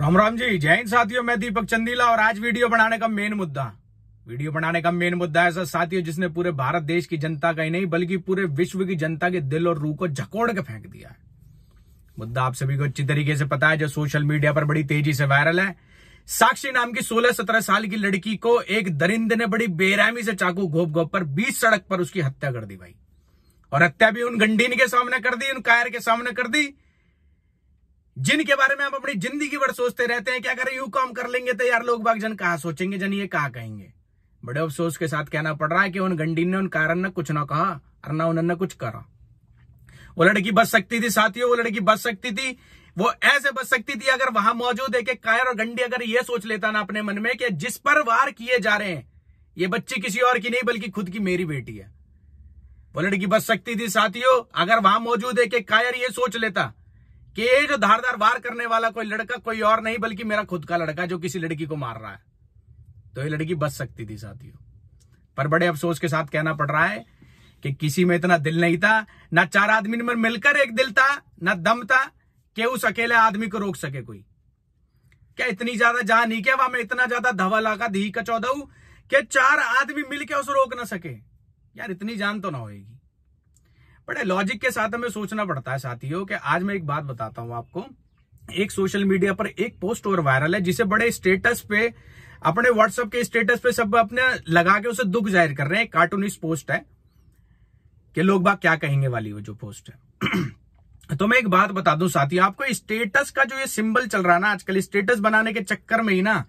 राम राम जी जय हिंद साथियों मैं दीपक चंदीला और आज वीडियो बनाने का मेन मुद्दा वीडियो बनाने का मेन मुद्दा है सर साथियों जिसने पूरे भारत देश की जनता का ही नहीं बल्कि पूरे विश्व की जनता के दिल और रूह को झकोड़ के फेंक दिया है मुद्दा आप सभी को अच्छी तरीके से पता है जो सोशल मीडिया पर बड़ी तेजी से वायरल है साक्षी नाम की सोलह सत्रह साल की लड़की को एक दरिंद ने बड़ी बेरहमी से चाकू घोप घोप पर बीस सड़क पर उसकी हत्या कर दी भाई और हत्या भी उन गंडीन के सामने कर दी उन कायर के सामने कर दी जिनके बारे में हम अपनी जिंदगी भर सोचते रहते हैं क्या करें यू काम कर लेंगे तो यार लोग बाग जन कहा सोचेंगे जन ये कहा कहेंगे बड़े अफसोस के साथ कहना पड़ रहा है कि उन गंडी ने उन कारण ने कुछ ना कहा और ना उन्होंने कुछ करा वो लड़की बच सकती थी साथियों वो लड़की बच सकती थी वो ऐसे बच सकती थी अगर वहां मौजूद है कि कायर और गंडी अगर ये सोच लेता ना अपने मन में कि जिस पर वार किए जा रहे हैं ये बच्ची किसी और की नहीं बल्कि खुद की मेरी बेटी है वो लड़की बच सकती थी साथियों अगर वहां मौजूद है कि कायर ये सोच लेता कि ये जो धारदार वार करने वाला कोई लड़का कोई और नहीं बल्कि मेरा खुद का लड़का जो किसी लड़की को मार रहा है तो ये लड़की बच सकती थी साथियों पर बड़े अफसोस के साथ कहना पड़ रहा है कि किसी में इतना दिल नहीं था ना चार आदमी में मिलकर एक दिल था ना दम था कि उस अकेले आदमी को रोक सके कोई क्या इतनी ज्यादा जहां नहीं क्या वहां में इतना ज्यादा धवा लाका दी का चौदह के चार आदमी मिलकर उसे रोक ना सके यार इतनी जान तो ना होगी बड़े लॉजिक के साथ हमें सोचना पड़ता है साथियों कि आज मैं एक बात बताता हूं आपको एक सोशल मीडिया पर एक पोस्ट और वायरल है जिसे बड़े स्टेटस पे अपने व्हाट्सएप के स्टेटस पे सब अपने लगा के उसे दुख जाहिर कर रहे हैं कार्टूनिस्ट पोस्ट है कि लोग बाग क्या कहेंगे वाली वो जो पोस्ट है तो मैं एक बात बता दूं साथियों आपको स्टेटस का जो ये सिंबल चल रहा है ना आजकल स्टेटस बनाने के चक्कर में ही ना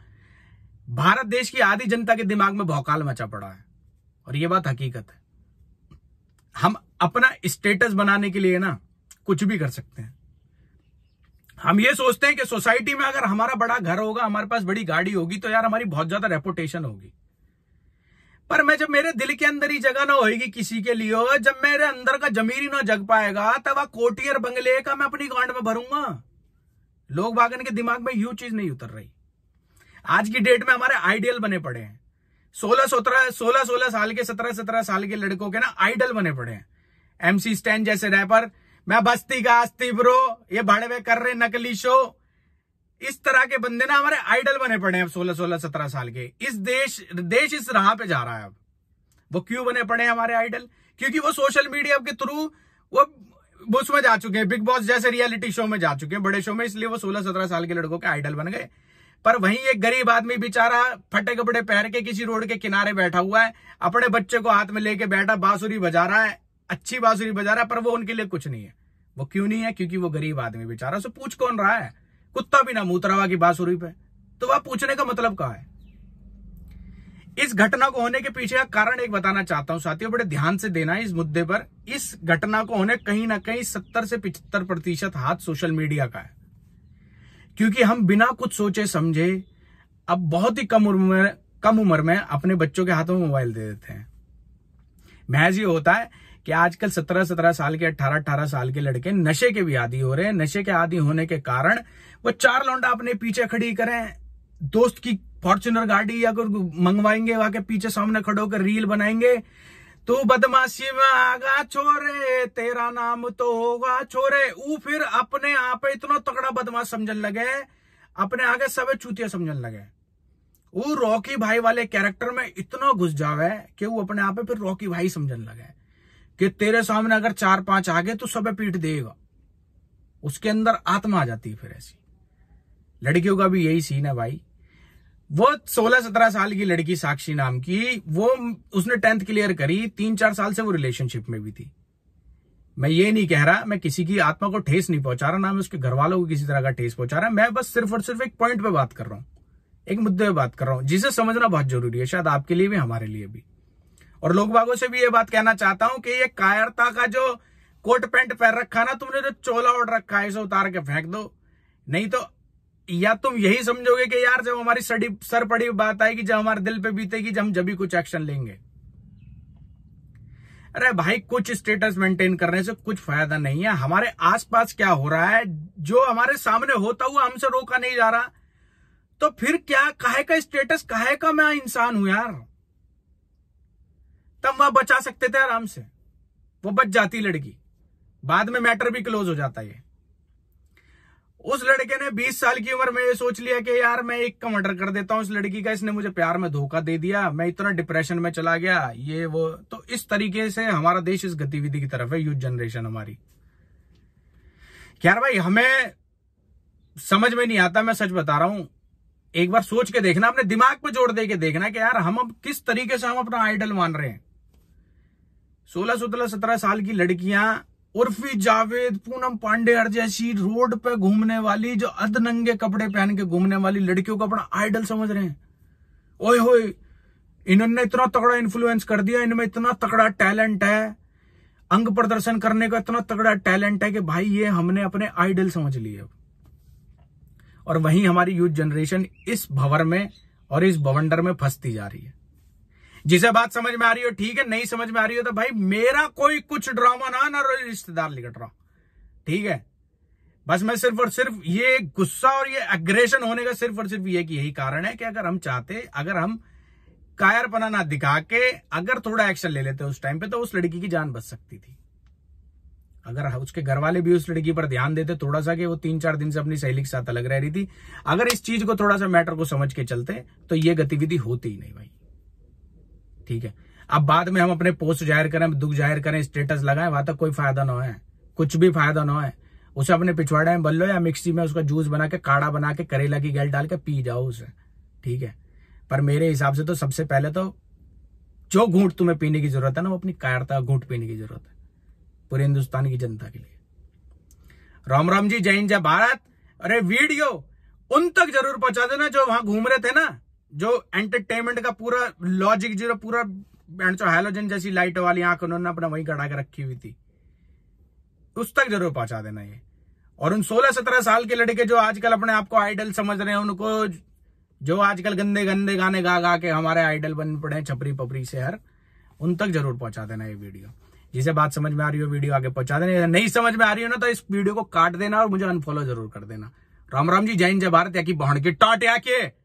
भारत देश की आधी जनता के दिमाग में भौकाल मचा पड़ा है और ये बात हकीकत है हम अपना स्टेटस बनाने के लिए ना कुछ भी कर सकते हैं हम ये सोचते हैं कि सोसाइटी में अगर हमारा बड़ा घर होगा हमारे पास बड़ी गाड़ी होगी तो यार हमारी बहुत ज्यादा रेपुटेशन होगी पर मैं जब मेरे दिल के अंदर ही जगह ना होगी किसी के लिए जब मेरे अंदर का जमीर ही ना जग पाएगा तब कोटियर बंगले का मैं अपनी गांड में भरूंगा लोग भागन के दिमाग में यू चीज नहीं उतर रही आज की डेट में हमारे आइडियल बने पड़े हैं सोलह सत्रह सोलह सोलह साल के सत्रह सत्रह साल के लड़कों के ना आइडल बने पड़े हैं एमसी स्टैंड जैसे रैपर मैं बस्ती का आस्ती ब्रो ये भाड़े कर रहे नकली शो इस तरह के बंदे ना हमारे आइडल बने पड़े हैं अब सोलह सोलह सत्रह साल के इस देश देश इस राह पे जा रहा है अब वो क्यों बने पड़े हैं हमारे आइडल क्योंकि वो सोशल मीडिया के थ्रू वो उसमें जा चुके हैं बिग बॉस जैसे रियलिटी शो में जा चुके हैं बड़े शो में इसलिए वो सोलह सत्रह साल के लड़कों के आइडल बन गए पर वहीं एक गरीब आदमी बेचारा फटे कपड़े पहन के किसी रोड के किनारे बैठा हुआ है अपने बच्चे को हाथ में लेके बैठा बांसुरी बजा रहा है अच्छी बांसुरी बजा रहा है पर वो उनके लिए कुछ नहीं है वो क्यों नहीं है क्योंकि वो गरीब आदमी बेचारा सो पूछ कौन रहा है कुत्ता भी ना मूतरावा की बांसुरी पे तो वह पूछने का मतलब कहा है इस घटना को होने के पीछे का कारण एक बताना चाहता हूं साथियों बड़े ध्यान से देना है इस मुद्दे पर इस घटना को होने कहीं ना कहीं सत्तर से पिछहत्तर प्रतिशत हाथ सोशल मीडिया का है क्योंकि हम बिना कुछ सोचे समझे अब बहुत ही कम उम्र में कम उम्र में अपने बच्चों के हाथों में मोबाइल दे देते हैं महज ये होता है कि आजकल सत्रह सत्रह साल के अट्ठारह अट्ठारह साल के लड़के नशे के भी आदि हो रहे हैं नशे के आदि होने के कारण वो चार लौंडा अपने पीछे खड़ी करें दोस्त की फॉर्चुनर गाड़ी या मंगवाएंगे वहां के पीछे सामने खड़े होकर रील बनाएंगे तू तो बदमाशी में आगा छोरे तेरा नाम तो होगा छोरे ऊ फिर अपने आप इतना तगड़ा बदमाश समझने लगे अपने आगे सब चूतिया समझने लगे वो रॉकी भाई वाले कैरेक्टर में इतना घुस जावे कि वो अपने आप फिर रॉकी भाई समझने लगे कि तेरे सामने अगर चार पांच आ गए तो सब पीठ देगा उसके अंदर आत्मा आ जाती है फिर ऐसी लड़कियों का भी यही सीन है भाई वो सोलह सत्रह साल की लड़की साक्षी नाम की वो उसने टेंथ क्लियर करी तीन चार साल से वो रिलेशनशिप में भी थी मैं ये नहीं कह रहा मैं किसी की आत्मा को ठेस नहीं पहुंचा रहा ना मैं उसके घर वालों को किसी तरह का ठेस पहुंचा रहा मैं बस सिर्फ और सिर्फ एक पॉइंट पे बात कर रहा हूं एक मुद्दे पे बात कर रहा हूं जिसे समझना बहुत जरूरी है शायद आपके लिए भी हमारे लिए भी और लोग बागों से भी ये बात कहना चाहता हूं कि ये कायरता का जो कोट पैंट पहन रखा ना तुमने जो तो चोला ओढ़ रखा है इसे उतार के फेंक दो नहीं तो या तुम यही समझोगे कि यार जब हमारी सड़ी सर पड़ी बात आएगी जब हमारे दिल पे बीतेगी जब हम जब भी कुछ एक्शन लेंगे अरे भाई कुछ स्टेटस मेंटेन करने से कुछ फायदा नहीं है हमारे आसपास क्या हो रहा है जो हमारे सामने होता हुआ हमसे रोका नहीं जा रहा तो फिर क्या काहे का स्टेटस काहे का मैं इंसान हूं यार तब वह बचा सकते थे आराम से वो बच जाती लड़की बाद में मैटर भी क्लोज हो जाता ये उस लड़के ने 20 साल की उम्र में ये सोच लिया कि यार मैं एक का मर्डर कर देता हूं उस लड़की का इसने मुझे प्यार में धोखा दे दिया मैं इतना डिप्रेशन में चला गया ये वो तो इस तरीके से हमारा देश इस गतिविधि की तरफ है यूथ जनरेशन हमारी यार भाई हमें समझ में नहीं आता मैं सच बता रहा हूं एक बार सोच के देखना अपने दिमाग पर जोड़ दे के देखना कि यार हम अब किस तरीके से हम अपना आइडल मान रहे हैं सोलह सोलह सत्रह साल की लड़कियां उर्फी जावेद पूनम पांडे हर जैसी रोड पे घूमने वाली जो अध नंगे कपड़े पहन के घूमने वाली लड़कियों को अपना आइडल समझ रहे हैं ओए होए इन्होंने इतना तगड़ा इन्फ्लुएंस कर दिया इनमें इतना तगड़ा टैलेंट है अंग प्रदर्शन करने का इतना तगड़ा टैलेंट है कि भाई ये हमने अपने आइडल समझ लिए और वहीं हमारी यूथ जनरेशन इस भवर में और इस भवंडर में फंसती जा रही है जिसे बात समझ में आ रही हो ठीक है नहीं समझ में आ रही हो तो भाई मेरा कोई कुछ ड्रामा ना ना रिश्तेदार लिख रहा ठीक है बस मैं सिर्फ और सिर्फ ये गुस्सा और ये अग्रेशन होने का सिर्फ और सिर्फ ये कि यही कारण है कि अगर हम चाहते अगर हम कायरपना ना दिखा के अगर थोड़ा एक्शन ले लेते उस टाइम पे तो उस लड़की की जान बच सकती थी अगर उसके घर वाले भी उस लड़की पर ध्यान देते थोड़ा सा कि वो तीन चार दिन से अपनी सहेली के साथ अलग रह रही थी अगर इस चीज को थोड़ा सा मैटर को समझ के चलते तो ये गतिविधि होती ही नहीं भाई ठीक है अब बाद में हम अपने पोस्ट जाहिर करें दुख जाहिर करें स्टेटस लगाएं वहां तक कोई फायदा ना है कुछ भी फायदा ना है उसे अपने पिछवाड़े में बल्लो या मिक्सी में उसका जूस बना के काढ़ा बना के करेला की गैल डाल के पी जाओ उसे ठीक है पर मेरे हिसाब से तो सबसे पहले तो जो घूट तुम्हें पीने की जरूरत है ना वो अपनी कायरता घूट पीने की जरूरत है पूरे हिंदुस्तान की जनता के लिए राम राम जी जय जय भारत अरे वीडियो उन तक जरूर पहुंचा देना जो वहां घूम रहे थे ना जो एंटरटेनमेंट का पूरा लॉजिक जो पूरा हेलोजन तो जैसी लाइट वाली आंख उन्होंने अपना वही कटा के रखी हुई थी उस तक जरूर पहुंचा देना ये और उन 16-17 साल के लड़के जो आजकल अपने आप को आइडल समझ रहे हैं उनको जो आजकल गंदे गंदे गाने गा गा के हमारे आइडल बन पड़े छपरी पपरी से हर उन तक जरूर पहुंचा देना ये वीडियो जिसे बात समझ में आ रही हो वीडियो आगे पहुंचा देना नहीं समझ में आ रही हो ना तो इस वीडियो को काट देना और मुझे अनफॉलो जरूर कर देना राम राम जी जय जय भारत या की बहन की टाट या के